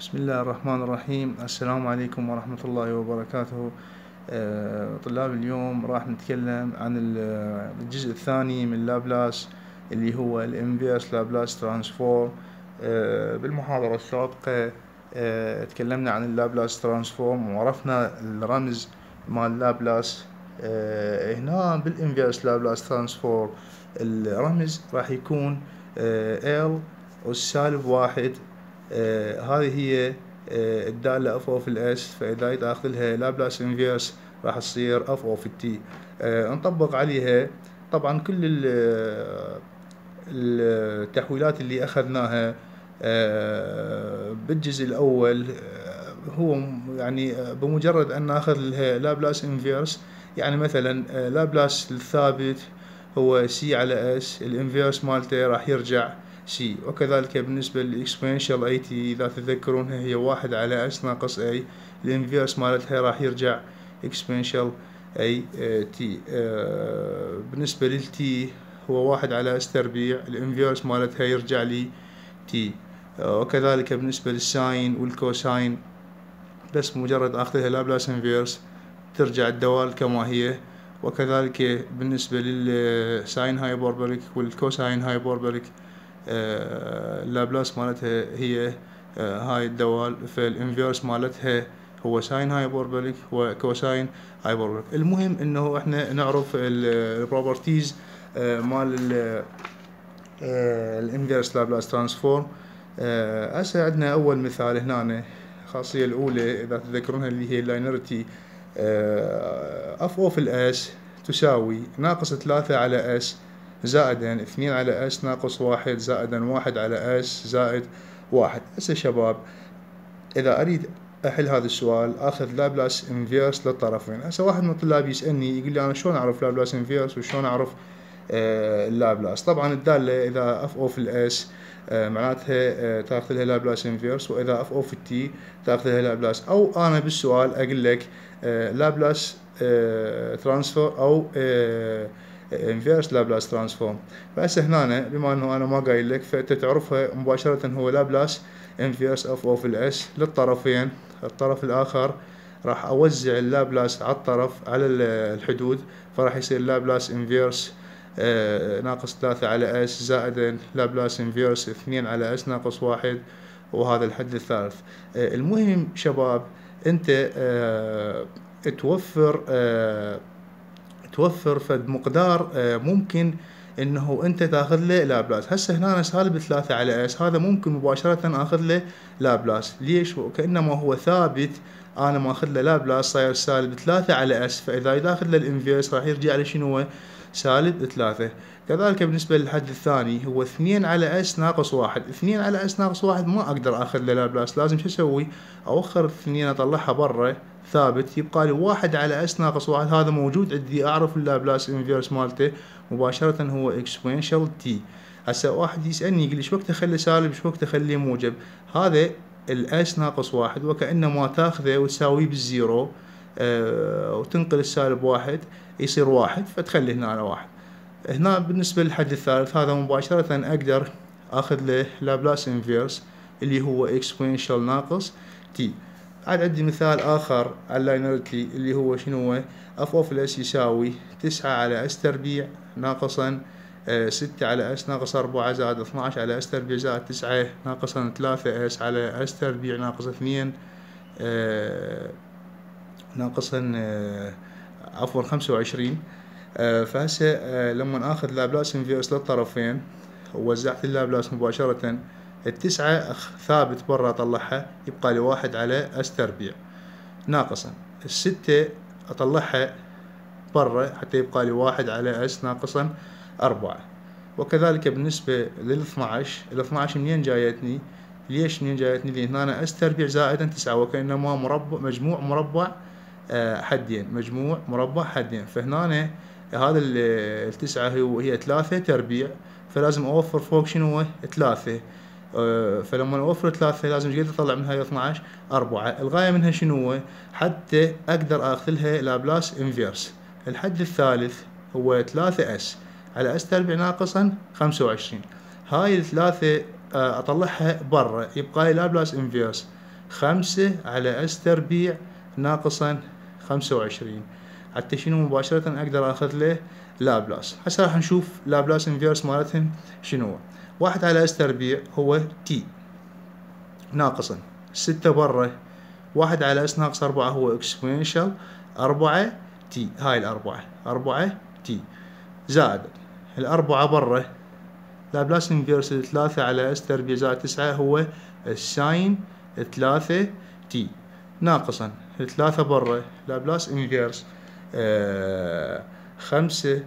بسم الله الرحمن الرحيم السلام عليكم ورحمة الله وبركاته طلاب اليوم راح نتكلم عن الجزء الثاني من لابلاس اللي هو الانفيرس لابلاس ترانسفورم بالمحاضرة السابقة eh, تكلمنا عن اللابلاس ترانسفورم وعرفنا الرمز مال لابلاس eh, هنا بالانفيرس لابلاس ترانسفورم الرمز راح يكون ال eh, والسالب واحد هاي آه، هي آه، الدالة اف اوف الاس فاذا تاخذها لابلاس انفيرس راح تصير اف اوف التي آه، نطبق عليها طبعا كل التحويلات اللي اخذناها بالجزء الاول هو يعني بمجرد ان ناخذ لها لابلاس انفيرس يعني مثلا لابلاس الثابت هو سي على اس الانفيرس مالته راح يرجع سي وكذلك بالنسبة للإكسبونشال اي تي إذا تذكرونها هي واحد على اس ناقص اي الانفيرس مالتها راح يرجع إكسبونشال اي تي آه، بالنسبة للتي هو واحد على اس تربيع الانفيرس مالتها يرجع لي تي آه، وكذلك بالنسبة للساين والكوساين بس مجرد اخذها لابلاس انفيرس ترجع الدوال كما هي وكذلك بالنسبة للساين هايبربريك والكوساين هايبربوليك اللابلاس آه، مالتها هي آه، هاي الدوال فالانفيرس مالتها هو ساين هايبربوليك وكوساين هايبربوليك المهم انه احنا نعرف البروبرتيز آه، مال الانفيرس لابلاس ترانسفورم هسه عندنا اول مثال هنا الخاصيه الاولى اذا تذكرونها اللي هي لاينرتي اف اوف الاس تساوي ناقص ثلاثة على اس زائدا يعني اثنين على اس ناقص واحد زائدا واحد على اس زائد واحد هسه شباب اذا اريد احل هذا السؤال اخذ لابلاس انفيرس للطرفين هسه واحد من الطلاب يسالني يقول لي انا شلون اعرف لابلاس انفيرس وشلون اعرف آه اللابلاس طبعا الداله اذا اف اوف الاس آه، معناتها آه، تاخذ لها لابلاس انفيرس واذا اف اوف التي تاخذ لها لابلاس او انا بالسؤال اقول لك آه، لابلاس ترانسفير او انفيرس إيه، لابلاس ترانسفورم بس هنا بما انه انا ما قايل لك فانت تعرفها مباشره هو لابلاس انفيرس اوف اوف الاس للطرفين الطرف الاخر راح اوزع اللابلاس على الطرف على الحدود فراح يصير لابلاس انفيرس إيه، ناقص ثلاثة على اس زائد لابلاس انفيرس اثنين على اس ناقص واحد وهذا الحد الثالث إيه، المهم شباب انت آه توفر توفر فد مقدار آه، ممكن انه انت تاخذ له لابلاس هسه هنا سالب ثلاثة على اس هذا ممكن مباشرة اخذ له لابلاس ليش وكانما هو ثابت انا ماخذ له لابلاس صاير سالب ثلاثة على اس فاذا اخذ له الانفيرس راح يرجع له شنو سالب ثلاثة كذلك بالنسبة للحد الثاني هو اثنين على اس ناقص واحد اثنين على اس ناقص واحد ما اقدر اخذ له لابلاس لازم شو اسوي اوخر اثنين اطلعها برا ثابت يبقى لي واحد على اس ناقص واحد هذا موجود عندي اعرف اللابلاس انفيرس مالته مباشرة هو اكسبونشال تي هسه واحد يسألني يقول لي وقت اخلي سالب شو وقت اخلي موجب هذا الاس ناقص واحد وكأنما تاخذه وتساويه بالزيرو آه وتنقل السالب واحد يصير واحد فتخلي هنا على واحد هنا بالنسبة للحد الثالث هذا مباشرة اقدر اخذ له لابلاس انفيرس اللي هو اكسبونشال ناقص تي عاد عندي مثال آخر على اللينيرتي اللي هو شنو هو اف اوف الاس يساوي تسعة على اس تربيع ناقصا آه، ستة على اس ناقص أربعة زائد اثناعش على اس تربيع زائد تسعة ناقصا ثلاثة اس على اس تربيع ناقص اثنين آه، ناقصا آه، عفوا خمسة وعشرين فهسه لما اخذ لابلاس انفيرس للطرفين ووزعت اللابلاس مباشرة التسعة أخ ثابت برا أطلعها يبقى لي واحد على أستربيع ناقصا الستة أطلعها برا حتى يبقى لي واحد على أس ناقصا أربعة وكذلك بالنسبة لل 12 ال 12 منين جايتني ليش منين جايتني لأن أنا تربيع زائدا تسعة وكأنما مربع مجموع مربع آه، حدين مجموع مربع حدين فهنا هذا التسعة هي ثلاثة تربيع فلازم أوفر فوق شنو ثلاثة آه، فلما اوفر ثلاثه لازم جيت اطلع من هاي 12 اربعه الغايه منها شنو حتى اقدر اخذ لها لابلاس انفيرس الحد الثالث هو 3 اس على اس تربع ناقصا 25 هاي الثلاثه آه، اطلعها برا يبقى لي لابلاس انفيرس 5 على اس تربيع ناقصا 25 حتى شنو مباشره اقدر اخذ له لابلاس هسه راح نشوف لابلاس انفيرس مالتهم شنو هو. واحد على اس تربيع هو تي ناقصا ستة برا واحد على اس ناقص أربعة هو اكسبوننشال أربعة تي هاي الأربعة أربعة تي زائد الأربعة برا لابلاس انفيرس الثلاثة على اس تربيع زائد تسعة هو الساين ثلاثة تي ناقصا ثلاثة برا لابلاس انفيرس آه خمسة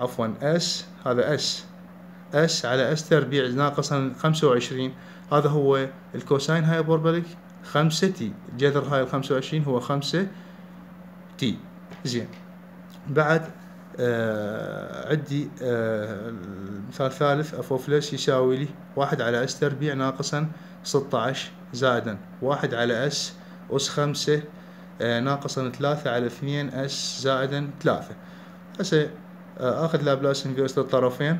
عفوا اس هذا اس اس على اس تربيع ناقصا خمسة وعشرين هذا هو الكوساين هايبربوليك خمسة تي جذر هاي الخمسة وعشرين هو خمسة تي زين بعد آه عندي آه المثال الثالث اوف لس يساوي لي واحد على اس تربيع ناقصا 16 زائدا واحد على اس أس خمسة آه ناقصا 3 على اثنين اس زائدا 3 هسه آه اخذ لابلاس انفيرس للطرفين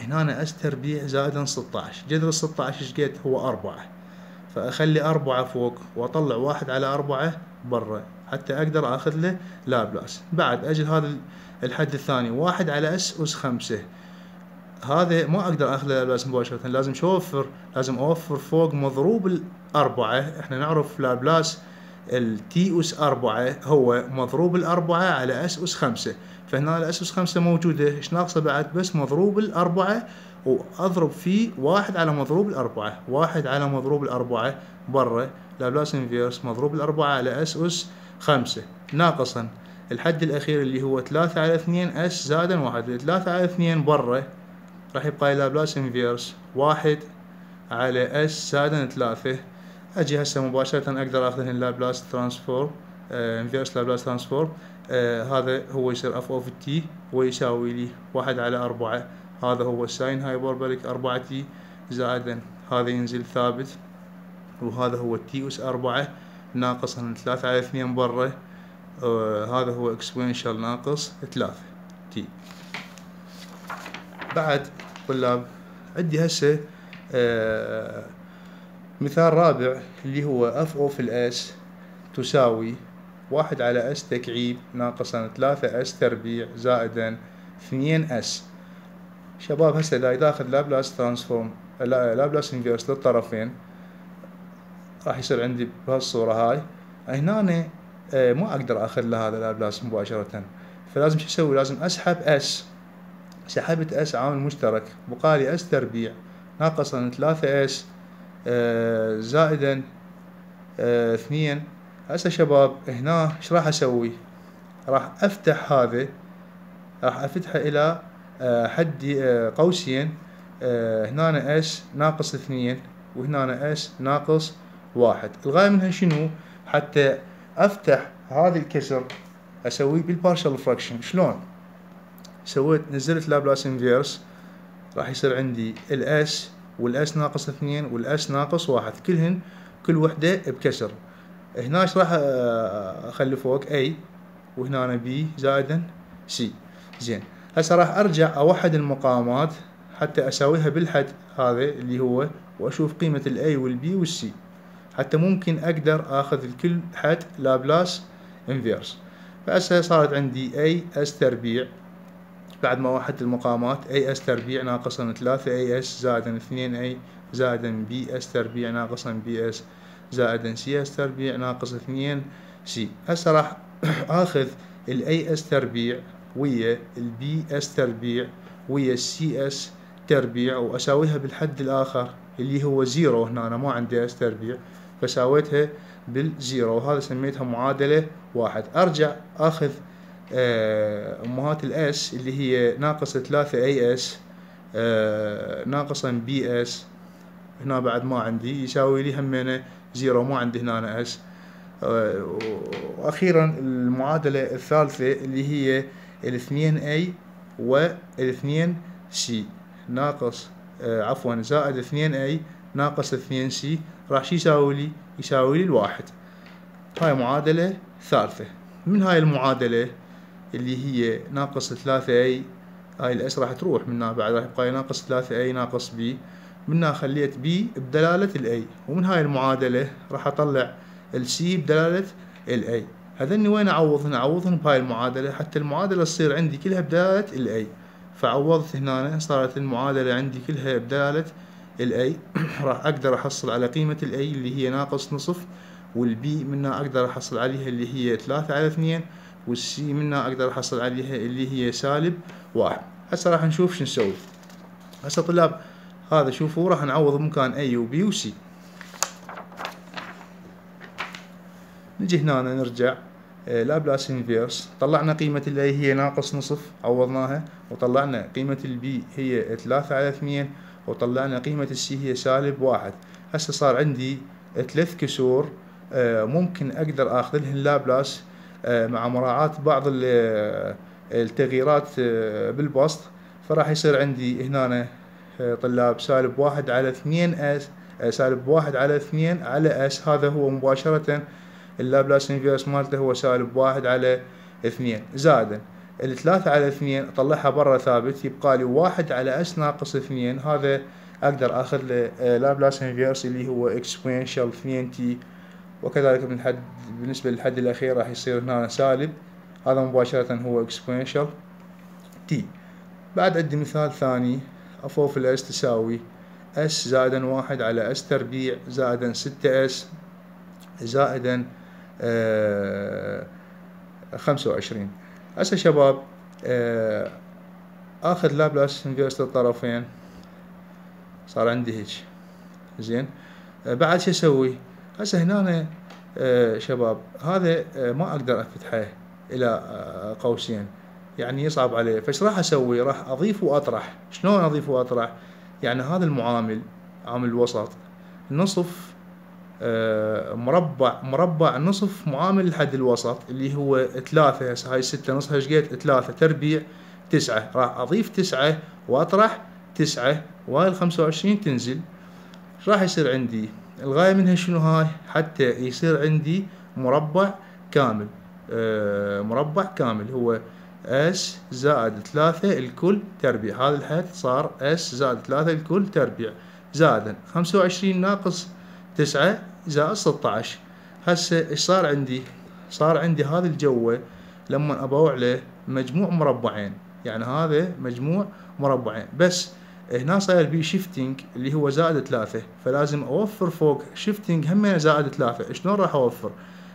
هنا أنا أستربيع زائدا 16 جذر 16 ايش هو أربعة فأخلي أربعة فوق وأطلع واحد على أربعة برا حتى أقدر أخذ له لابلاس بعد أجل هذا الحد الثاني واحد على أس أس خمسة هذا ما أقدر أخذ لابلاس مباشرة لازم شوفر لازم أوفر فوق مضروب الأربعة إحنا نعرف لابلاس التي أس أربعة هو مضروب الأربعة على أس أس خمسة فهنا الأس أس خمسة موجودة إيش ناقصة بعد بس مضروب الأربعة وأضرب فيه واحد على مضروب الأربعة واحد على مضروب الأربعة برا لابلاس انفيرس مضروب الأربعة على أس أس خمسة ناقصا الحد الأخير اللي هو ثلاثة على اثنين أس زائدا واحد ثلاثة على اثنين برا راح يبقى لابلاس انفيرس واحد على أس زائدا ثلاثة اجي هسه مباشره اقدر اخذ هنا لابلاس ترانسفورم انفيرس آه، لابلاس ترانسفورم آه، هذا هو يصير اف اوف تي ويساوي لي واحد على أربعة هذا هو الساين هايبربوليك أربعة تي زائدا هذا ينزل ثابت وهذا هو تي اس أربعة ناقص ثلاثة على اثنين برا آه هذا هو اكسبونشال ناقص ثلاثة تي بعد طلاب عندي هسه آه مثال رابع اللي هو اف اوف الاس تساوي واحد على اس تكعيب ناقصا ثلاثة اس تربيع زائدا اثنين اس شباب هسه اذا داخل لابلاس ترانسفورم لا لابلاس انفيرس للطرفين راح يصير عندي بهالصورة هاي هنا آه، ما اقدر اخذ له هذا لابلاس مباشرة فلازم شو اسوي لازم اسحب اس سحبت اس عامل مشترك بقالي اس تربيع ناقصا ثلاثة اس آه، زائدا آه، اثنين هسه شباب هنا ايش راح اسوي راح افتح هذا راح افتحه الى آه، حد قوسين هنا اس ناقص اثنين وهنا اس ناقص واحد الغاية منها شنو حتى افتح هذا الكسر اسويه بالبارشل فراكشن شلون سويت نزلت لابلاس انفيرس راح يصير عندي الاس والاس ناقص اثنين والاس ناقص واحد كلهن كل وحدة بكسر هنا راح آه، اخلي فوق اي وهنا أنا بي زائدا سي زين هسه راح ارجع اوحد المقامات حتى اساويها بالحد هذا اللي هو واشوف قيمة الاي والبي والسي حتى ممكن اقدر اخذ الكل حد لابلاس انفيرس فهسه صارت عندي اي اس تربيع بعد ما وحدت المقامات اي اس تربيع ناقصا ثلاثة اي اس زائدا اثنين اي زائدا بي اس تربيع ناقصا بي اس زائدا سي اس تربيع ناقص اثنين سي هسه راح اخذ الاي اس تربيع ويا البي اس تربيع ويا السي اس تربيع واساويها بالحد الاخر اللي هو زيرو هنا انا ما عندي اس تربيع فساويتها بالزيرو وهذا سميتها معادلة واحد ارجع اخذ آه، امهات الاس اللي هي ناقص ثلاثة اي اس آه، ناقصا بي اس هنا بعد ما عندي يساوي لي همينه زيرو ما عندي هنا اس آه، واخيرا المعادلة الثالثة اللي هي الاثنين اي والاثنين سي ناقص عفوا زائد اثنين اي ناقص اثنين سي راح شو يساوي لي يساوي لي الواحد هاي معادلة ثالثة من هاي المعادلة اللي هي ناقص ثلاثة اي هاي الاس راح تروح منها بعد راح يبقى ناقص ثلاثة اي ناقص بي منها خليت بي بدلالة الاي ومن هاي المعادلة راح اطلع السي بدلالة الاي هذني وين اعوضهن اعوضهن بهاي المعادلة حتى المعادلة تصير عندي كلها بدلالة الاي فعوضت هنا صارت المعادلة عندي كلها بدلالة الاي راح اقدر احصل على قيمة الاي اللي هي ناقص نصف والبي منها اقدر احصل عليها اللي هي ثلاثة على اثنين والسي منها اقدر احصل عليها اللي هي سالب واحد هسه راح نشوف شو نسوي هسه طلاب هذا شوفوا راح نعوض مكان اي وبي وسي نجي هنا نرجع لابلاس إيه، انفيرس طلعنا قيمة اللي هي ناقص نصف عوضناها وطلعنا قيمة البي هي ثلاثة على اثنين وطلعنا قيمة السي هي سالب واحد هسه صار عندي ثلاث كسور إيه، ممكن اقدر اخذ لهم لابلاس آه، مع مراعاة بعض آه، التغييرات آه، بالبسط فراح يصير عندي هنا طلاب سالب واحد على اثنين اس سالب واحد على اثنين على اس هذا هو مباشرة اللابلاس انفيرس مالته هو سالب واحد على اثنين زائدا الثلاثة على اثنين اطلعها برا ثابت يبقى لي واحد على اس ناقص اثنين هذا اقدر اخذ لابلاس انفيرس اللي هو اكسبونشال اثنين تي وكذلك بنحدد بالنسبة للحد الأخير راح يصير هنا سالب هذا مباشرة هو exponential t بعد عندي مثال ثاني أفوف الاس تساوي اس زائدا واحد على اس تربيع زائدا ستة اس زائدا آه، خمسة وعشرين هسه شباب آه اخذ لابلاس انفيرس للطرفين صار عندي هيك زين آه بعد شو اسوي هسه هنا آه، شباب هذا آه، ما اقدر افتحه الى آه، قوسين يعني يصعب عليه فايش راح اسوي راح اضيف واطرح شلون اضيف واطرح يعني هذا المعامل عامل الوسط نصف مربع مربع نصف معامل الحد الوسط اللي هو ثلاثة هاي ستة نصها ايش قلت ثلاثة تربيع تسعة راح اضيف تسعة واطرح تسعة وهاي الخمسة وعشرين تنزل راح يصير عندي الغاية منها شنو هاي حتى يصير عندي مربع كامل آه مربع كامل هو اس زائد ثلاثة الكل تربيع هذا الحد صار اس زائد ثلاثة الكل تربيع زائدا خمسة وعشرين ناقص تسعة زائد ستة عشر هسه ايش صار عندي صار عندي هذا الجوة لما ابوع له مجموع مربعين يعني هذا مجموع مربعين بس هنا صاير بي شيفتنج اللي هو زائد ثلاثة فلازم اوفر فوق شيفتنج همين زائد ثلاثة شلون راح اوفر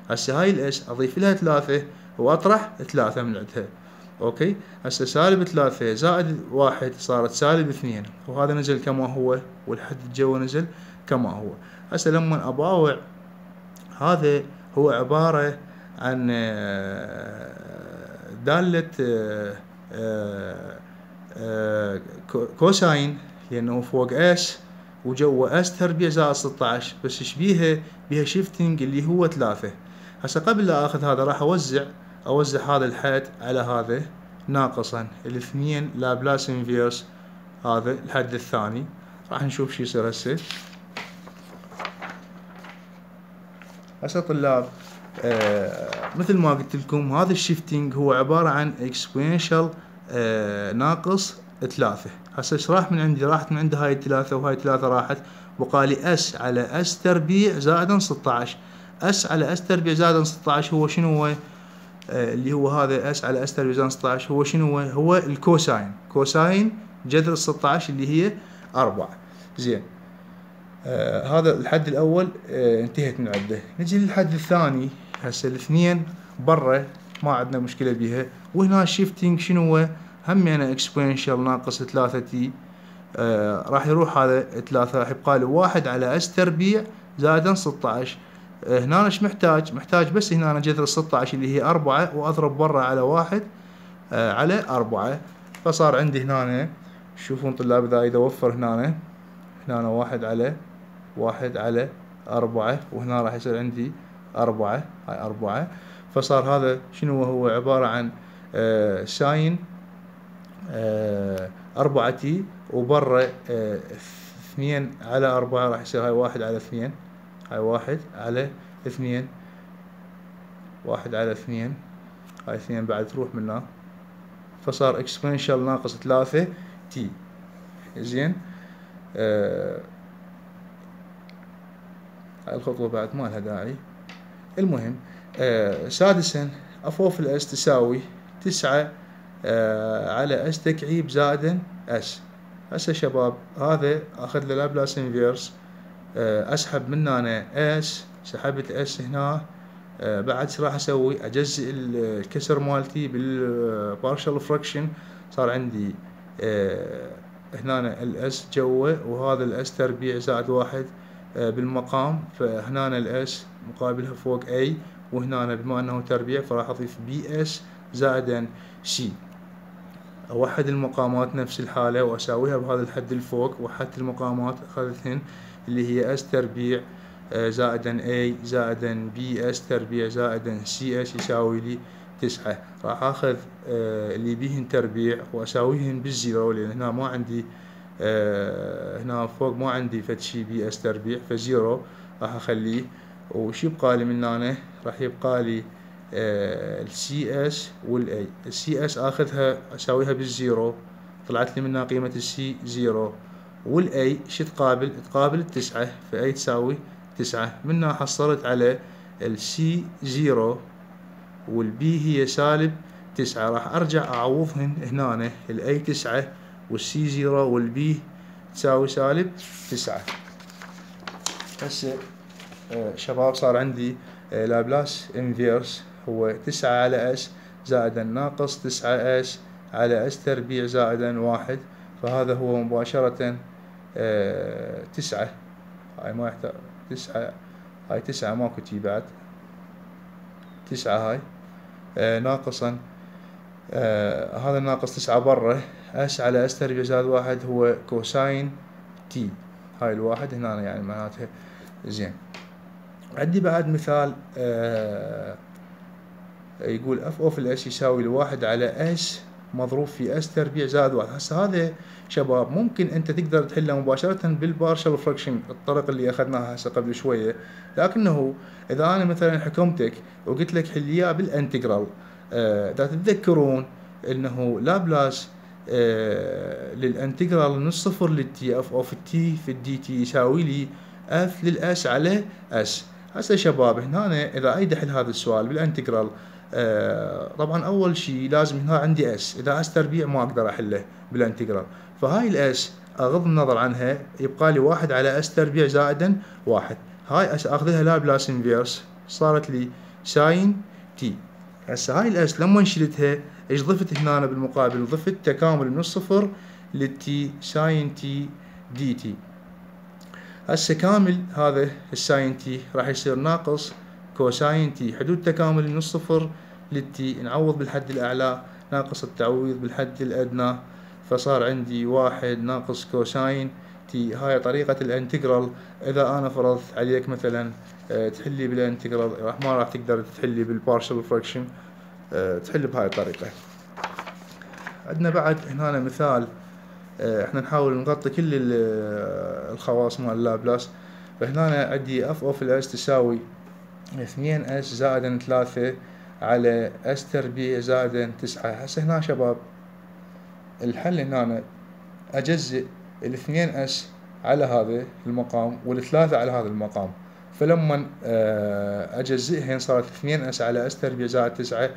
هسه هاي الاس اضيف لها ثلاثة واطرح ثلاثة من عندها اوكي هسه سالب ثلاثة زائد واحد صارت سالب اثنين وهذا نزل كما هو والحد الجو نزل كما هو هسه لما اباوع هذا هو عبارة عن آه، دالة آه، آه، كوساين لانه فوق اس وجوا اس تربيع زائد 16 بس ايش بيها؟ بيها شيفتنج اللي هو ثلاثة هسه قبل لا اخذ هذا راح اوزع اوزع هذا الحد على هذا ناقصا الاثنين لابلاس انفيرس هذا الحد الثاني راح نشوف شو يصير هسه هسه طلاب آه مثل ما قلت لكم هذا الشيفتنج هو عبارة عن exponential آه، ناقص ثلاثة هسه ايش راح من عندي راحت من عندي هاي الثلاثة وهاي الثلاثة راحت وقال لي اس على اس تربيع زائدا 16 اس على اس تربيع زائدا 16 هو شنو هو آه، اللي هو هذا اس على اس تربيع زائدا 16 هو شنو هو هو الكوساين كوساين جذر 16 اللي هي 4 زين آه هذا الحد الاول آه انتهت من عده نجي للحد الثاني هسه الاثنين برا ما عندنا مشكله بيها وهنا شيفتنج شنو هو هم هنا يعني اكسبونشال ناقص 3 تي آه راح يروح هذا 3 راح يبقى له 1 على اس تربيع زائد 16 آه، هنا ايش محتاج محتاج بس هنا جذر 16 اللي هي 4 واضرب برا على 1 آه على 4 فصار عندي هنا شوفون طلاب اذا اذا وفر هنا هنا 1 على 1 على 4 وهنا راح يصير عندي 4 هاي 4 فصار هذا شنو هو عبارة عن ساين آه، آه، أربعة تي وبرا آه، اثنين على أربعة راح يصير هاي واحد على اثنين هاي واحد على اثنين واحد على اثنين هاي اثنين بعد تروح منها فصار اكسبونشال ناقص ثلاثة تي زين هاي الخطوة بعد ما لها داعي المهم آه، سادسا أفوف الأس تساوي تسعة آه، على أس تكعيب زائدا أس هسه شباب هذا أخذ له لابلاس انفيرس آه، أسحب من هنا أس سحبت أس هنا بعد راح أسوي أجزئ الكسر مالتي بالبارشل فراكشن صار عندي هنا الأس جوا وهذا الأس تربيع زائد واحد بالمقام فهنا الأس مقابلها فوق أي وهنا أنا بما أنه تربيع فراح أضيف بي اس زائدا سي أوحد المقامات نفس الحالة وأساويها بهذا الحد الفوق وحدت المقامات أخذتهن اللي هي اس تربيع آه، زائدا A زائدا بي اس تربيع زائدا سي اس يساوي لي تسعة راح اخذ آه، اللي بيهن تربيع واساويهن بالزيرو لان هنا ما عندي آه، هنا فوق ما عندي فتشي بي اس تربيع فزيرو راح اخليه وش يبقى لي من هنا راح يبقى لي آه، السي اس والاي السي اس اخذها اساويها بالزيرو طلعت لي منها قيمة السي زيرو والاي شو تقابل تقابل التسعة فاي تساوي تسعة منها حصلت على السي زيرو والبي هي سالب تسعة راح ارجع اعوضهن هنا الاي تسعة والسي زيرو والبي تساوي سالب تسعة هسه آه، شباب صار عندي آه، لابلاس انفيرس هو تسعة على اس زائدا ناقص تسعة اس على اس تربيع زائدا واحد فهذا هو مباشرة آه، تسعة هاي ما يحتاج تسعة هاي تسعة ماكو تي بعد تسعة هاي ناقصا هذا ناقص تسعة برا اس على اس تربيع زائد واحد هو كوساين تي هاي الواحد هنا يعني معناتها زين عندي بعد مثال آه، يقول اف اوف الاس يساوي الواحد على اس مضروب في اس تربيع زائد واحد هسه هذا شباب ممكن انت تقدر تحله مباشرة بالبارشل فراكشن الطريقة اللي اخذناها هسه قبل شوية لكنه اذا انا مثلا حكمتك وقلت لك حل اياه بالانتجرال آه، اذا تتذكرون انه لابلاس آه للانتجرال من الصفر للتي اف اوف تي في الدي تي يساوي لي اف للاس على اس هسه شباب هنا اذا اريد احل هذا السؤال بالانتجرال آه طبعا اول شيء لازم هنا عندي اس اذا اس تربيع ما اقدر احله بالانتجرال فهاي الاس اغض النظر عنها يبقى لي واحد على اس تربيع زائدا واحد هاي اس اخذها لابلاس انفيرس صارت لي ساين تي هسه هاي الاس لما شلتها ايش ضفت هنا بالمقابل ضفت تكامل من الصفر للتي ساين تي دي تي هسه كامل هذا الساين تي راح يصير ناقص كوساين تي حدود تكامل من الصفر للتي نعوض بالحد الأعلى ناقص التعويض بالحد الأدنى فصار عندي واحد ناقص كوساين تي هاي طريقة الانتجرال إذا أنا فرضت عليك مثلا آه، تحلي بالانتجرال ما راح تقدر تحلي بالبارشل آه، فراكشن تحل بهاي الطريقة عندنا بعد هنا مثال آه، احنا نحاول نغطي كل آه، الخواص مال لابلاس فهنا عندي اف اوف الاس تساوي اثنين اس زائدا ثلاثة على اس تربيع زائدا تسعة هسه هنا شباب الحل هنا اجزئ الاثنين اس على هذا المقام والثلاثة على هذا المقام فلما آه، اجزئها صارت اثنين اس على اس تربيع زائد تسعة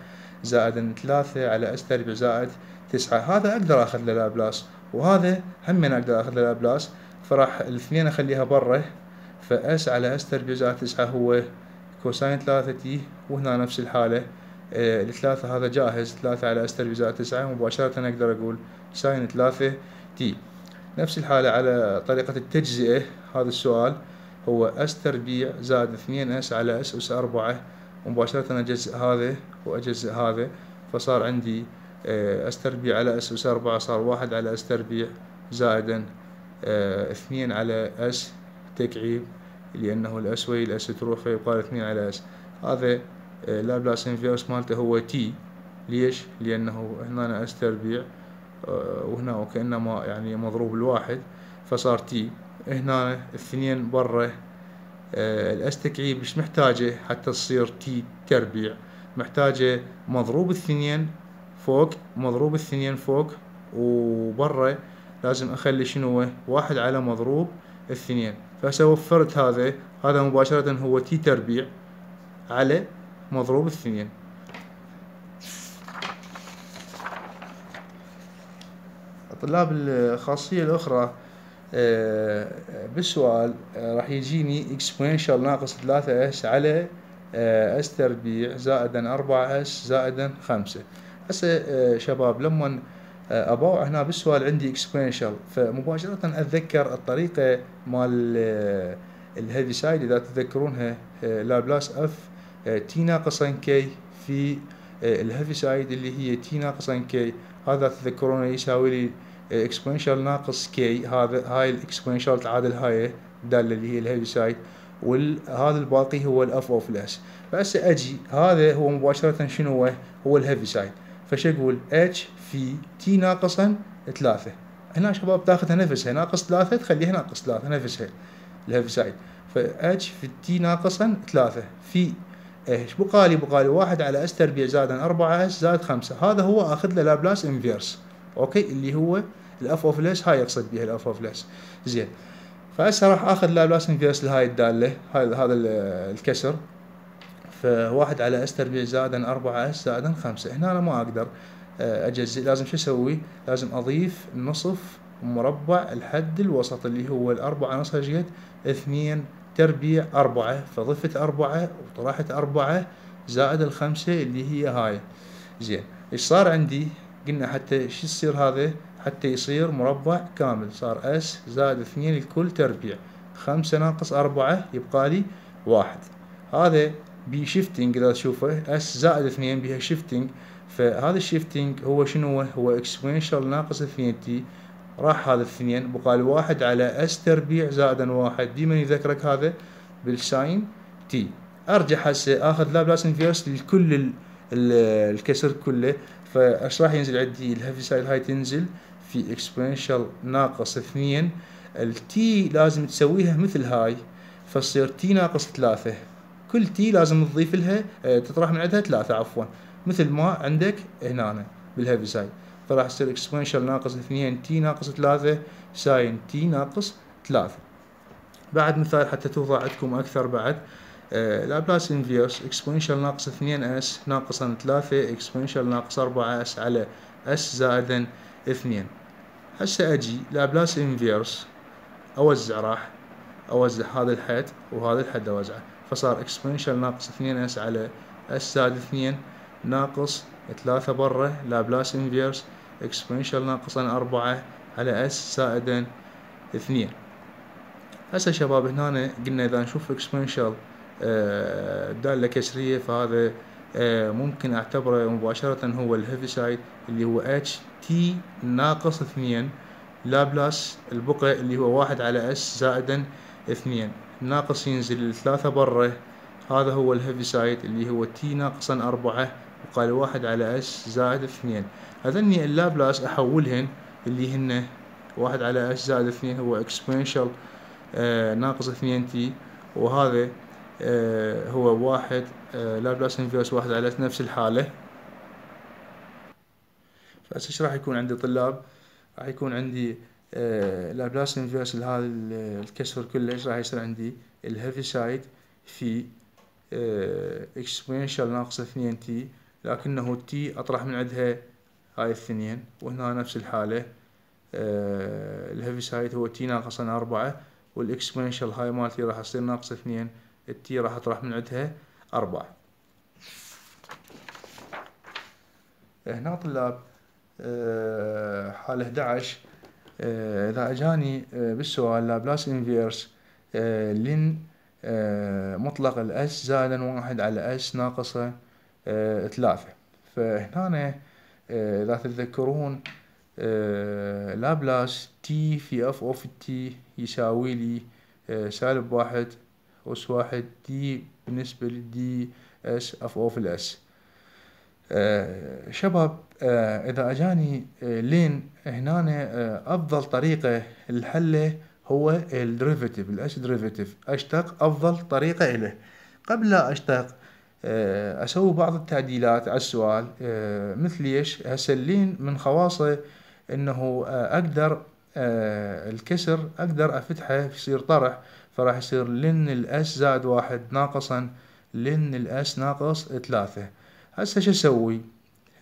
زائد ثلاثة على اس تربيع زائد تسعة هذا اقدر اخذ لابلاس وهذا هم اقدر اخذ الابلاس فراح الاثنين اخليها برا فاس على اس تربيع زائد تسعة هو كوساين ثلاثة تي وهنا نفس الحالة آه الثلاثة هذا جاهز ثلاثة على اس تربيع زائد تسعة مباشرة اقدر اقول ساين ثلاثة تي نفس الحالة على طريقة التجزئة هذا السؤال هو اس تربيع زائد اثنين اس على اس اس اربعة مباشرة اجزئ هذا واجزئ هذا فصار عندي آه، اس تربيع على اس اس أربعة صار واحد على اس تربيع زائدا آه، اثنين على اس تكعيب لأنه الاس وي الاس تروح فيقال اثنين على اس هذا آه، لابلاس انفيرس مالته هو تي ليش؟ لأنه هنا اس تربيع وهنا وكأنما يعني مضروب الواحد فصار تي هنا اثنين برا الاس تكعيب مش محتاجه حتى تصير تي تربيع محتاجه مضروب اثنين فوق مضروب الثنين فوق وبرا لازم اخلي شنو واحد على مضروب الثنين فهسه وفرت هذا هذا مباشرة هو تي تربيع على مضروب الثنين طلاب الخاصية الأخرى آه، بالسؤال آه، راح يجيني اكسبونشال ناقص ثلاثة اس على اس آه، تربيع زائدا أربعة اس زائدا خمسة هسه آه، شباب لما آه، اباوع هنا بالسؤال عندي اكسبونشال فمباشره اتذكر الطريقه مال آه، الهيفي سايد اذا تتذكرونها لابلاس اف تي ناقصا كي في الهيفي سايد اللي هي تي ناقصا كي هذا تذكرونه يساوي لي اكسبونشال ناقص كي هذا هاي الاكسبونشال تعادل هاي الداله اللي هي الهيفي سايد وهذا الباقي هو الاف اوف الاس فهسه اجي هذا هو مباشره شنو هو, هو الهيفي سايد فش اقول اتش في تي ناقصا ثلاثة هنا شباب تاخذها نفسها ناقص ثلاثة تخليها ناقص ثلاثة نفسها ف فاتش في تي ناقصا ثلاثة في ايش بقالي بقالي واحد على اس تربيع زائد أربعة اس زائد خمسة هذا هو اخذ له لابلاس انفيرس اوكي اللي هو الاف اوف ليس هاي يقصد بها الاف اوف ليس زين فهسه راح اخذ لابلاس انفيرس لهاي الداله هذا الكسر فواحد آه، على اس تربيع زائدا أربعة اس زائدا خمسة هنا أنا ما أقدر آه، أجزئ لازم شو أسوي لازم أضيف نصف مربع الحد الوسط اللي هو الأربعة نصف اثنين تربيع أربعة فضفت أربعة وطرحت أربعة زائد الخمسة اللي هي هاي زين ايش صار عندي قلنا حتى شو يصير هذا حتى يصير مربع كامل صار اس زائد اثنين الكل تربيع خمسة ناقص أربعة يبقى لي واحد هذا بي شيفتنج اذا تشوفه اس زائد اثنين بها شيفتنج فهذا الشيفتنج هو شنو هو اكسبونشال ناقص اثنين تي راح هذا الاثنين بقى واحد على اس تربيع زائد واحد ديما يذكرك هذا بالساين تي ارجع هسه اخذ لابلاس انفيرس لكل الكسر كله فايش راح ينزل عندي سايد هاي تنزل في اكسبونشال ناقص اثنين التي لازم تسويها مثل هاي فتصير تي ناقص ثلاثة كل تي لازم تضيف لها آه، تطرح من عندها ثلاثة عفوا مثل ما عندك هنا بالهيفي سايد فراح يصير اكسبونشال ناقص اثنين تي ناقص ثلاثة ساين تي ناقص ثلاثة بعد مثال حتى توضع عندكم اكثر بعد لابلاس انفيرس اكسبونشال ناقص اثنين اس ناقصا ثلاثة اكسبونشال ناقص اربعة اس على اس زائدا اثنين هسه اجي لابلاس انفيرس اوزع راح اوزع هذا الحد وهذا الحد اوزعه فصار اكسبوننشال ناقص اثنين اس على اس زائد اثنين ناقص ثلاثة برا لابلاس انفيرس اكسبوننشال ناقص أربعة على اس زائد اثنين هسه شباب هنا قلنا اذا نشوف اكسبوننشال آه، دالة كسرية فهذا آه، ممكن اعتبره مباشرة هو الهيفي سايد اللي هو اتش تي ناقص اثنين لابلاس البقع اللي هو واحد على اس زائد زائدا اثنين ناقص ينزل ثلاثة برة هذا هو الهيفيسايد اللي هو تي ناقصا أربعة وقال واحد على اس زائد اثنين هذني اللابلاس أحولهن اللي هن واحد على اس زائد اثنين هو اكسبونشال آه ناقص اثنين تي وهذا آه هو واحد آه لابلاس انفيرس واحد على اس نفس الحالة فايش راح يكون عندي طلاب راح يكون عندي الابلاسن آه، انفيرس هذا الكسر كله ايش راح يصير عندي الهيفي سايد في اكسبونشال آه، ناقص اثنين تي لكنه تي اطرح من عندها هاي الاثنين وهنا نفس الحالة آه، الهيفي سايد هو تي ناقص اربعة والاكسبونشال هاي مالتي راح تصير ناقص اثنين التي راح اطرح من عندها اربعة هنا طلاب حال 11 اذا اجاني آه، بالسؤال لابلاس انفيرس آه، لن آه، مطلق الاس زائدا واحد على اس ناقصة ثلاثة فهنا اذا تتذكرون لابلاس تي في اف اوف تي يساوي لي سالب واحد أس واحد دي بالنسبة لدي اس اف اوف الاس آه، شباب آه، اذا اجاني آه، لين هنا افضل طريقه لحله هو الدريفيتيف الاش دريفيتيف اشتق افضل طريقه له قبل لا اشتق اسوي بعض التعديلات على السؤال مثل ايش هسه اللين من خواصه انه اقدر الكسر اقدر افتحه يصير طرح فراح يصير لن الاس زائد واحد ناقصا لن الاس ناقص ثلاثة هسه شو اسوي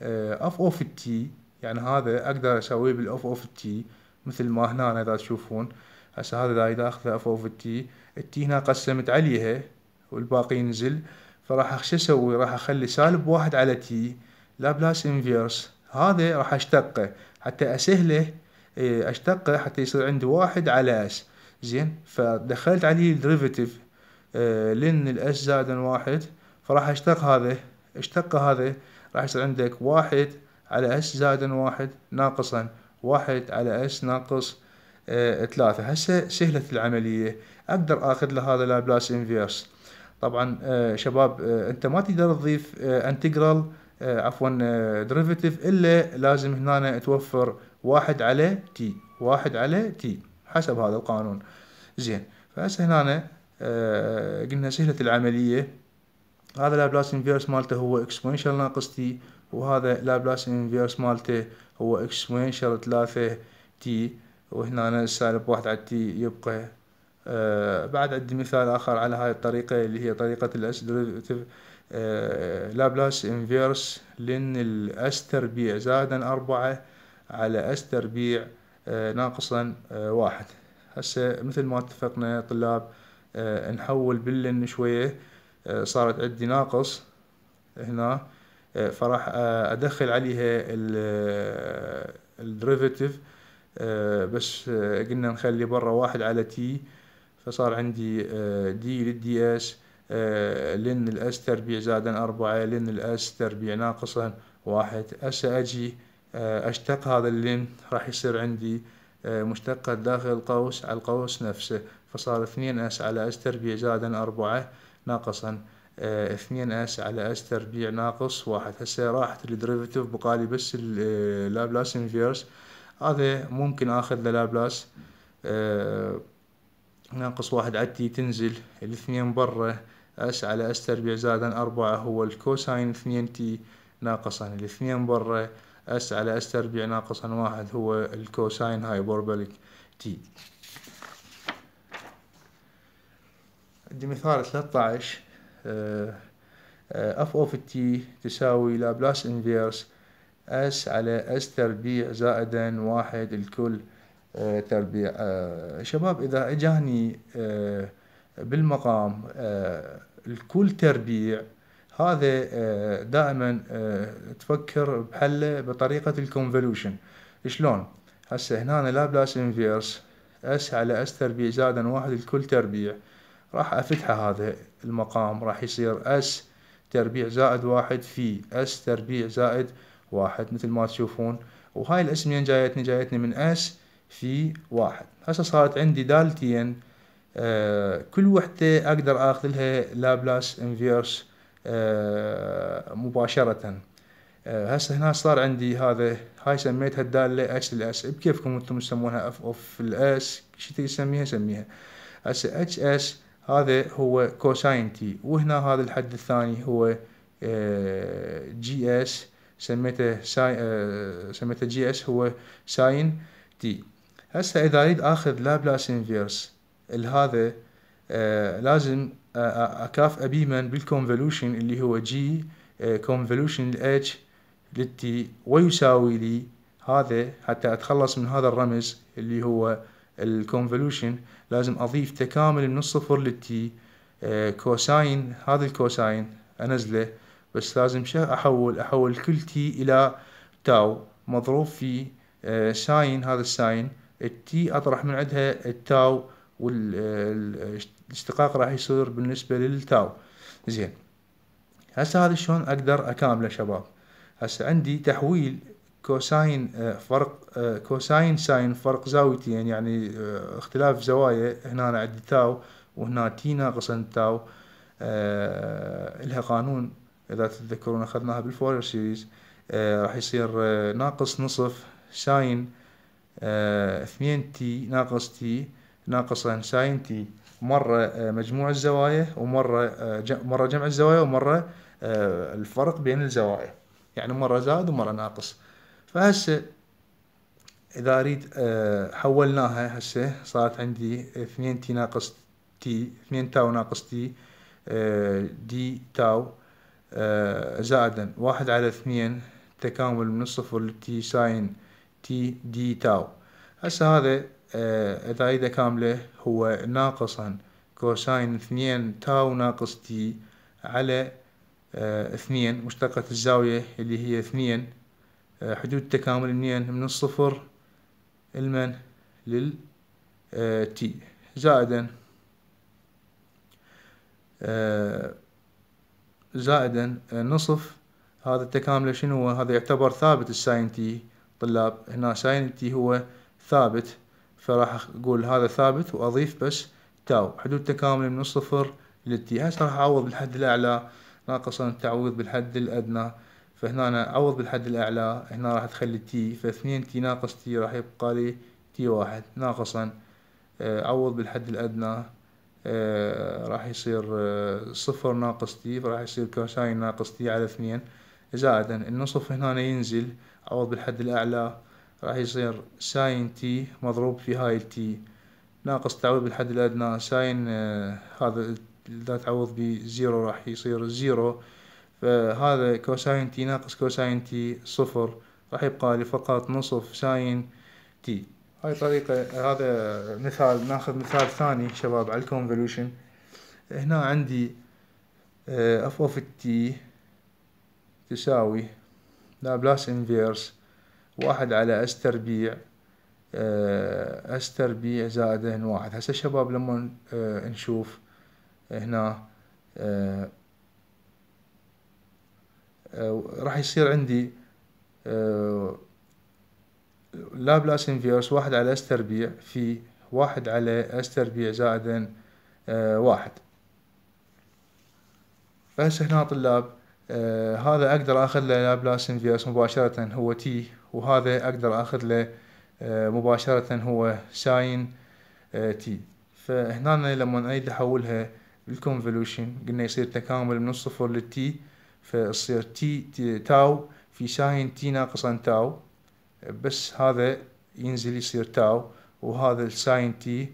اف اوف التي يعني هذا اقدر اسويه بالاف اوف التي مثل ما هنا اذا تشوفون هسه هذا اذا اخذه اف اوف التي التي هنا قسمت عليها والباقي ينزل فراح شو اسوي راح اخلي سالب واحد على تي لابلاس انفيرس هذا راح اشتقه حتى اسهله إيه، اشتقه حتى يصير عندي واحد على اس زين فدخلت عليه الدريفيتيف لن الاس زائد واحد فراح اشتق هذا اشتق هذا راح يصير عندك واحد على اس زائد واحد ناقصا واحد على اس ناقص آه ثلاثة هسه سهلة العملية اقدر اخذ له هذا لابلاس انفيرس طبعا آه شباب آه انت ما تقدر تضيف آه انتجرال آه عفوا آه دريفيتيف الا لازم هنا توفر واحد على تي واحد على تي حسب هذا القانون زين فهسه هنا آه قلنا سهلة العملية هذا لابلاس انفيرس مالته هو اكسبونشال ناقص تي وهذا لابلاس انفيرس مالته هو اكسبونشال ثلاثة تي وهنا سالب واحد على تي يبقى آه بعد عندي مثال اخر على هاي الطريقة اللي هي طريقة الاس دريفيتيف لابلاس انفيرس لن الاس تربيع زائدا اربعة على اس تربيع آه ناقصا آه واحد هسه مثل ما اتفقنا يا طلاب آه نحول باللن شوية صارت عندي ناقص هنا آه، فراح آه، ادخل عليها الدريفيتيف آه، بس قلنا نخلي برا واحد على تي فصار عندي دي للدي اس لن الاس تربيع زادا أربعة لن الاس تربيع ناقصا واحد هسه اجي اشتق هذا اللن راح يصير عندي مشتقة داخل القوس على القوس نفسه فصار اثنين اس على اس تربيع زادا أربعة ناقصا آه، اثنين اس على اس تربيع ناقص واحد هسه راحت الديريفيتيف بقالي بس اللابلاس انفيرس آه، هذا ممكن اخذ لابلاس آه، ناقص واحد عدتي تنزل الاثنين برا اس على اس تربيع زائدا اربعة هو الكوساين اثنين تي ناقصا الاثنين برا اس على اس تربيع ناقصا واحد هو الكوساين هايبربليك تي عندي مثال 13 اف اوف تي تساوي لابلاس انفيرس اس على آه، آه، آه، اس تربيع زائدا واحد الكل تربيع شباب اذا اجاني بالمقام الكل تربيع هذا دائما تفكر بحله بطريقه الكونفولوشن شلون هسه هنا لابلاس انفيرس اس على اس تربيع زائدا واحد الكل تربيع راح افتحه هذا المقام راح يصير اس تربيع زائد واحد في اس تربيع زائد واحد مثل ما تشوفون وهاي الاسم جايتني جايتني من اس في واحد هسه صارت عندي دالتين آه كل وحدة اقدر اخذ لها لابلاس انفيرس آه مباشرة آه هسه هنا صار عندي هذا هاي سميتها الدالة اتش للاس بكيفكم انتم تسمونها اف اوف الاس شتي تسميها سميها هسه اتش اس هذا هو كوساين تي وهنا هذا الحد الثاني هو آه، جي اس سميته ساي آه، سميته جي اس هو ساين تي هسه اذا اريد اخذ لابلاس انفيرس لهذا لازم اكافئه بيما بالكونفولوشن اللي هو جي كونفولوشن الاتش للتي ويساوي لي هذا حتى اتخلص من هذا الرمز اللي هو الكونفولوشن لازم اضيف تكامل من الصفر للتي كوساين آه، هذا الكوساين انزله بس لازم شو احول احول كل تي الى تاو مضروب في ساين آه، هذا الساين التي اطرح من عندها التاو والاشتقاق آه، راح يصير بالنسبه للتاو زين هسه هذا شلون اقدر اكامله شباب هسه عندي تحويل كوساين آه، فرق آه، كوساين ساين فرق زاويتين يعني آه، اختلاف زوايا هنا عندي تاو وهنا تي ناقص تاو لها قانون اذا تتذكرون اخذناها بالفورير سيريز راح يصير ناقص نصف ساين اثنين تي ناقص تي ناقصا ساين تي مرة مجموع الزوايا ومرة مرة جمع الزوايا ومرة الفرق بين الزوايا يعني مرة زائد ومرة ناقص فهسه اذا اريد آه، حولناها هسه صارت عندي 2 تي ناقص تي 2 تاو ناقص تي دي آه، تاو آه، زائدا واحد على اثنين تكامل من الصفر لتي ساين تي دي تاو هسه هذا اذا اريد كامله هو ناقصا كوساين اثنين تاو ناقص تي على اثنين مشتقة الزاوية اللي هي اثنين حدود التكامل منين من الصفر المن للتي آه، زائدا آه، زائدا آه، نصف هذا التكامل شنو هو هذا يعتبر ثابت الساين تي طلاب هنا ساين تي هو ثابت فراح اقول هذا ثابت واضيف بس تاو حدود التكامل من الصفر للتي هسه راح اعوض بالحد الاعلى ناقصا التعويض بالحد الادنى فهنا أنا أعوض بالحد الأعلى هنا راح تخلي تي فاثنين تي ناقص تي راح يبقى لي تي واحد ناقصا أعوض آه، بالحد الأدنى آه، راح يصير آه، صفر ناقص تي فراح يصير كوساين ناقص تي على اثنين زائدا النصف هنا ينزل أعوض بالحد الأعلى راح يصير ساين تي مضروب في هاي التي ناقص تعوض بالحد الأدنى ساين هذا إذا تعوض بزيرو راح يصير زيرو فهذا كوساين تي ناقص كوساين تي صفر راح يبقى لي فقط نصف ساين تي هاي طريقة هذا مثال ناخذ مثال ثاني شباب على الكونفولوشن هنا عندي اف اوف تي تساوي لابلاس انفيرس واحد على اس تربيع اس آه، تربيع زائد هن واحد هسه شباب لما آه، نشوف هنا آه، آه، راح يصير عندي لابلاس آه، انفيرس واحد على اس تربيع في واحد على اس تربيع زائدا آه، واحد بس هنا طلاب آه هذا اقدر اخذ له لابلاس انفيرس مباشرة هو تي وهذا اقدر اخذ له آه مباشرة هو ساين آه تي فهنا لما اريد احولها بالكونفولوشن قلنا يصير تكامل من الصفر للتي فتصير تي, تي تاو في ساين تي ناقصا تاو بس هذا ينزل يصير تاو وهذا الساين تي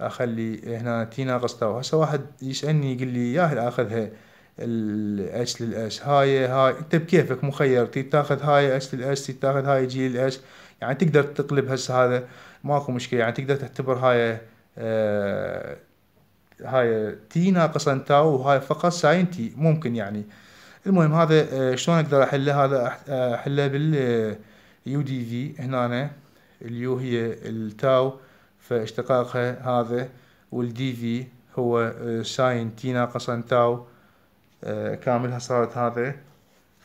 اخلي هنا تي ناقص تاو هسه واحد يسالني يقول لي ياهل اخذها الاس للاس هاي هاي انت بكيفك مخير تي تاخذ هاي اس للاس تي تاخذ هاي جي للاس يعني تقدر تقلب هسه هذا ماكو مشكله يعني تقدر تعتبر هاي آه هاي تي ناقصا تاو وهاي فقط ساين تي ممكن يعني المهم هذا آه، شلون اقدر آه، احله هذا احله بال يو دي في هنا اليو هي التاو فاشتقاقها هذا والدي في هو آه، ساين تي ناقصا تاو كاملها صارت هذا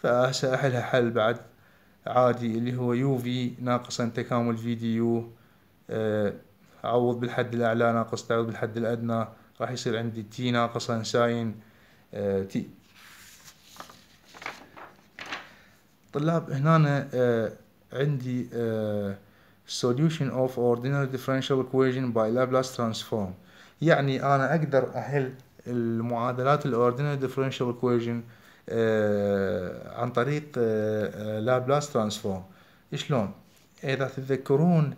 فهسه احلها حل بعد عادي اللي هو يو في ناقصا تكامل في دي يو عوض بالحد الاعلى ناقص تعوض بالحد الادنى راح يصير عندي تي ناقصا ساين تي طلاب هنا آه، عندي آه، solution of ordinary differential equation by Laplace transform يعني انا اقدر احل المعادلات الاوردينال ديفرنشال ايكويشن عن طريق لابلاس آه، ترانسفورم شلون اذا تتذكرون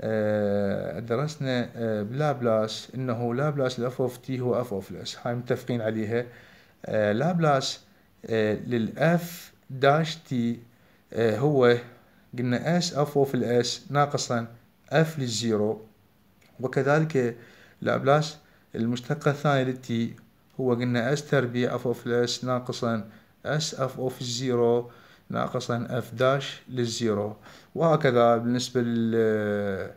آه درسنا آه بلابلاس انه لابلاس الاف اوف تي هو اف اوف الاس هاي متفقين عليها آه لابلاس للاف داش تي آه، هو قلنا اس اف اوف الاس ناقصا اف للزيرو وكذلك لابلاس المشتقة الثانية للتي هو قلنا اس تربيع اف اوف الاس ناقصا اس اف اوف الزيرو ناقصا اف داش للزيرو وهكذا بالنسبة لل آه،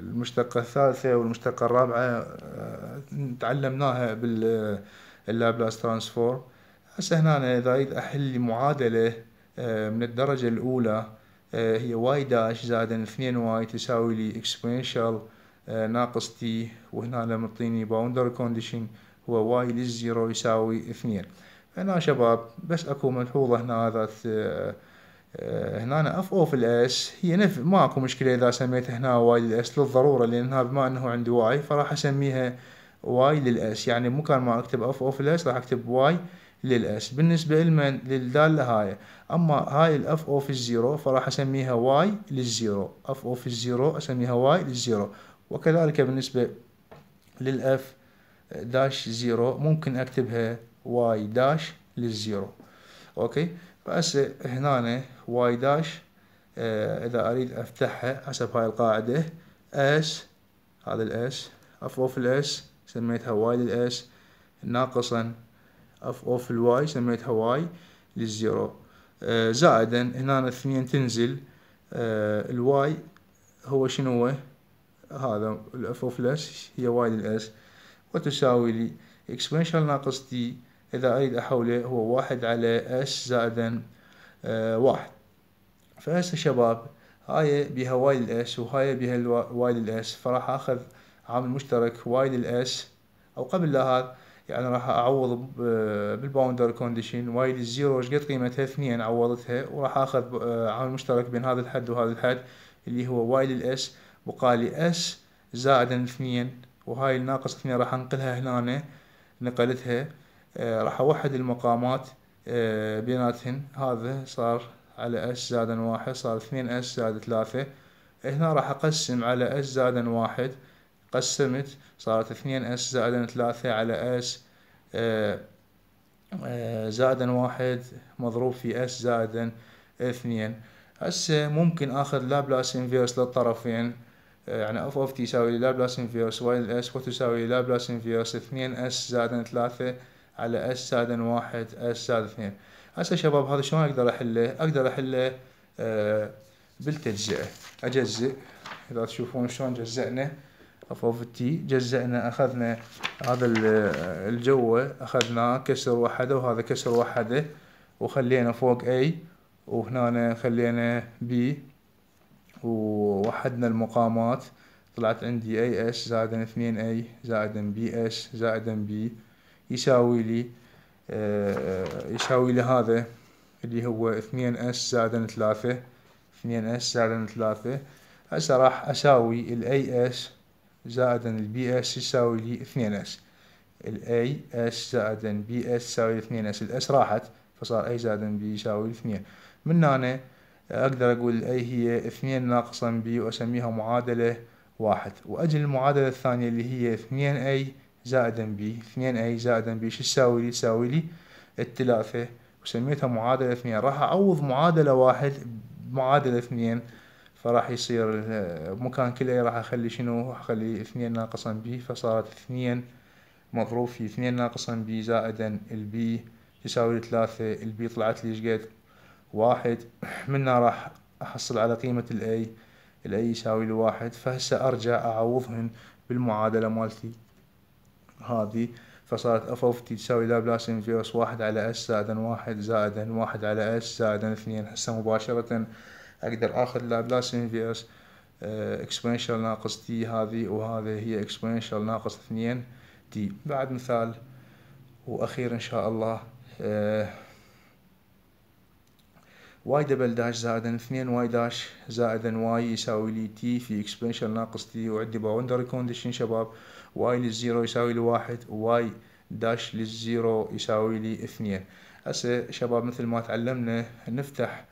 المشتقة الثالثة والمشتقة الرابعة آه، تعلمناها باللابلاس ترانسفور هسه هنا اذا اريد احل معادله آه، من الدرجه الاولى آه، هي واي داش زائد 2 واي تساوي لي اكسبوننشال آه، ناقص تي وهنا لما تعطيني باوندر كونديشن هو واي للزيرو يساوي اثنين هنا شباب بس اكو ملحوظه هنا ذات هنا اف او في الاس هي نف ما اكو مشكله اذا سميتها هنا واي للاس للضروره لانها بما انه عندي واي فراح اسميها واي للاس يعني كان ما اكتب اف او في الاس راح اكتب واي للاس بالنسبة لمن للدالة هاي اما هاي الاف اوف الزيرو فراح اسميها واي للزيرو اف اوف الزيرو اسميها واي للزيرو وكذلك بالنسبة للاف داش زيرو ممكن اكتبها واي داش للزيرو اوكي فهسه هنا واي داش اذا اريد افتحها حسب هاي القاعدة اس هذا الاس اف اوف الاس سميتها واي للاس ناقصا اف اوف الواي سميتها واي للزيرو زائدا هنا اثنين تنزل uh, الواي هو شنو هذا الاف اوف الاس هي واي للاس وتساوي لي اكسبونشال ناقص تي اذا اريد احوله هو واحد على اس زائدا uh, واحد فهسه شباب هاي بيها واي للاس وهاي بيها واي للاس فراح اخذ عامل مشترك واي للاس او قبل هذا يعني راح اعوض بالباوندر كونديشن وايد الزيرو ايش قد قيمتها اثنين عوضتها وراح اخذ آه، عامل مشترك بين هذا الحد وهذا الحد اللي هو وايد الاس بقالي اس زائدا اثنين وهاي الناقص اثنين راح انقلها هنا نقلتها آه، راح اوحد المقامات آه، بيناتهن هذا صار على اس زائدا واحد صار اثنين اس زائد ثلاثة هنا راح اقسم على اس زائدا واحد قسمت صارت اثنين اس زائدا ثلاثة على اس آه، آه، زائدا واحد مضروب في اس زائدا اثنين هسه ممكن اخذ لابلاس انفيرس للطرفين آه، يعني اف اوف تي يساوي لابلاس انفيرس واي الاس وتساوي لابلاس انفيرس اثنين اس زائدا ثلاثة على اس زائدا واحد اس زائد اثنين هسه شباب هذا شلون اقدر احله؟ اقدر احله بالتجزئة اجزئ اذا تشوفون شلون جزئنا اف اوف جزأنا اخذنا هذا الجوة اخذناه كسر وحده وهذا كسر وحده وخلينا فوق اي وهنا خلينا بي ووحدنا المقامات طلعت عندي اي اس زائدا اثنين اي زائدا بي اس زائدا بي يساوي لي آه، يساوي لي هذا اللي هو اثنين اس زائدا ثلاثة اثنين اس زائدا ثلاثة هسه راح اساوي الاي اس زائدا البي اس يساوي لي اثنين اس الاي اس زائدا بي اس يساوي اثنين اس الاس راحت فصار اي زائدا بي يساوي اثنين من هنا اقدر اقول الاي هي اثنين ناقصا بي واسميها معادلة واحد واجل المعادلة الثانية اللي هي اثنين اي زائدا بي اثنين اي زائدا بي شو تساوي لي تساوي لي الثلاثة وسميتها معادلة اثنين راح اعوض معادلة واحد بمعادلة اثنين فراح يصير آه، مكان كله راح اخلي شنو راح اخلي اثنين ناقصا بي فصارت اثنين مضروب في اثنين ناقصا بي زائدا البي يساوي ثلاثة البي طلعت لي شقد واحد منها راح احصل على قيمة الاي الاي يساوي لواحد فهسه ارجع اعوضهن بالمعادلة مالتي هذه فصارت اف اوف تي تساوي لابلاس انفيرس واحد على اس زائدا واحد زائدا واحد على اس زائدا اثنين هسه مباشرة اقدر اخذ لابلاس انفيرس اكسبونشال آه، ناقص تي هذه وهذا هي اكسبونشال ناقص اثنين تي بعد مثال واخير ان شاء الله آه، واي دبل داش زائدا اثنين واي داش زائدا واي يساوي لي تي في اكسبونشال ناقص تي وعندي باوندري كونديشن شباب واي للزيرو يساوي لي واحد واي داش للزيرو يساوي لي اثنين هسه شباب مثل ما تعلمنا نفتح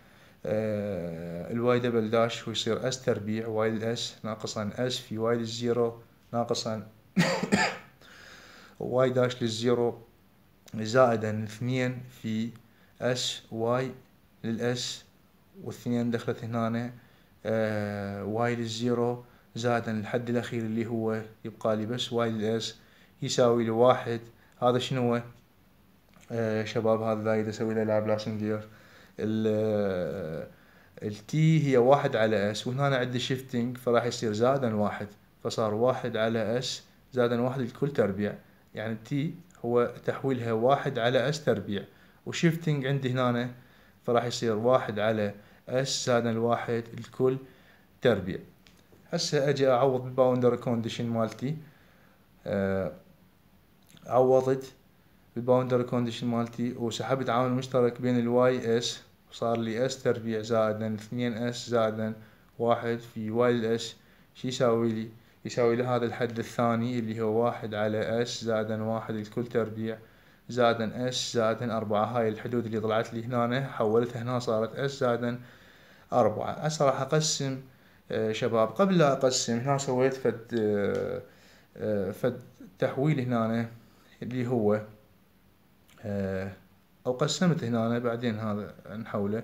آه، الواي دبل داش ويصير اس تربيع واي الاس ناقصا اس في واي للزيرو ناقصا واي داش للزيرو زائدا اثنين في اس واي للاس واثنين دخلت هنا آه واي للزيرو زائدا الحد الاخير اللي هو يبقى لي بس واي للاس يساوي لواحد هذا شنو آه شباب هذا اذا اسوي له العاب لاسنجير التي هي واحد على اس وهنا عندي شيفتنج فراح يصير زادا واحد فصار واحد على اس زادا واحد لكل تربيع يعني تي هو تحويلها واحد على اس تربيع وشيفتنج عندي هنا فراح يصير واحد على اس زادا واحد لكل تربيع هسه اجي اعوض بالباوندر كونديشن مالتي عوضت الباوندر كونديشن مالتي وسحبت عامل مشترك بين الواي اس وصار لي اس تربيع زائدا اثنين اس زائدا واحد في واي الاس شي يساوي لي يساوي لي هذا الحد الثاني اللي هو واحد على اس زائدا واحد لكل تربيع زائدا اس زائدا أربعة هاي الحدود اللي طلعت لي هنا حولتها هنا صارت اس زائدا أربعة هسه راح أقسم آه، شباب قبل لا أقسم هنا سويت فد آه، آه، فد تحويل هنا اللي هو آه او قسمت هنا أنا بعدين هذا نحوله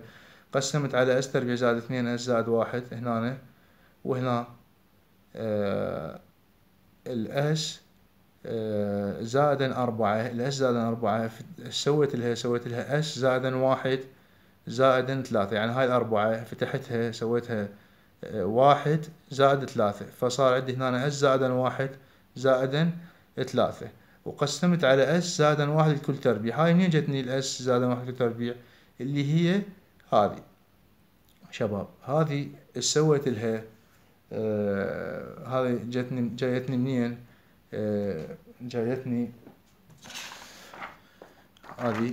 قسمت على اس تربيع زائد اثنين اس زائد واحد هنا وهنا آه الاس زائد آه، زائدا أربعة الاس زائدا أربعة سويت لها سويت لها اس زائدا واحد زائدا ثلاثة يعني هاي الأربعة فتحتها سويتها آه، واحد زائد ثلاثة فصار عندي هنا اس زائدا واحد زائدا ثلاثة وقسمت على اس زائدا واحد لكل تربيع هاي منين جتني الاس زائدا واحد لكل تربيع اللي هي هذه شباب هذه سويت لها آه هذه جتني جايتني منين آه جايتني هذه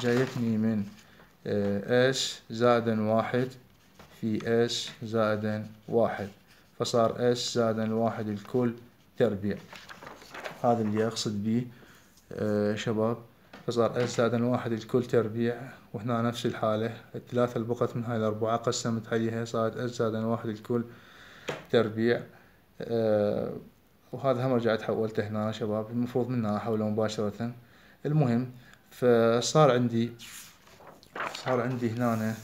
جايتني من آه اس زائدا واحد في اس زائدا واحد فصار اس زائدا واحد الكل تربيع هذا اللي أقصد به آه، شباب فصار أجساد واحد الكل تربيع وهنا نفس الحالة الثلاثة اللي بقت من هاي الأربعة قسمت عليها صارت أجساد واحد الكل تربيع أه وهذا هم رجعت حولته هنا شباب المفروض منها أحوله مباشرة المهم فصار عندي صار عندي هنا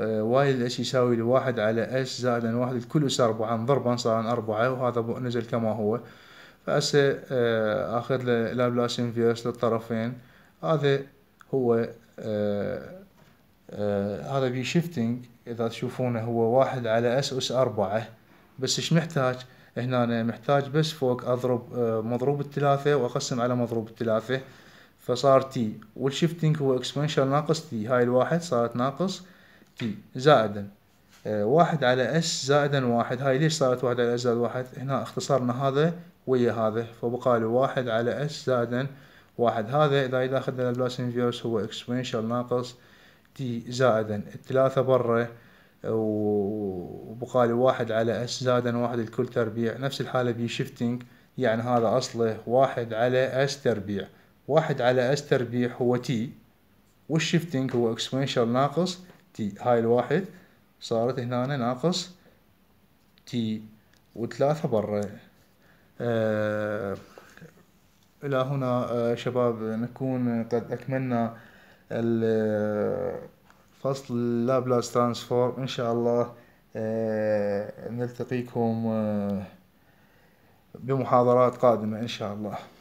آه، وايد ايش يساوي لواحد على اش زائد ان واحد الكل يساوي اربعة ضربا صار اربعة وهذا نزل كما هو فهسه آه، اخذ له لابلاس انفيرس للطرفين هذا هو آه، هذا بي شيفتنج اذا تشوفونه هو واحد على اس اس اربعة بس ايش محتاج هنا أنا محتاج بس فوق اضرب مضروب الثلاثة واقسم على مضروب الثلاثة فصار تي والشيفتنج هو اكسبونشال ناقص تي هاي الواحد صارت ناقص تي زائدا آه، واحد على اس زائدا واحد هاي ليش صارت واحد على اس زائد واحد هنا اختصرنا هذا ويا هذا فبقى له واحد على اس زائدا واحد هذا اذا اذا اخذنا البلاس انفيرس هو اكسبونشال ناقص تي زائدا الثلاثة برا وبقى له واحد على اس زائدا واحد الكل تربيع نفس الحالة بي شيفتنج يعني هذا اصله واحد على اس تربيع واحد على اس تربيع هو تي والشيفتنج هو اكسبونشال ناقص تي هاي الواحد صارت هنا ناقص تي وثلاثة برا آه إلى هنا آه شباب نكون قد أكملنا آه، فصل لابلاس ترانسفورم إن شاء الله آه نلتقيكم آه بمحاضرات قادمة إن شاء الله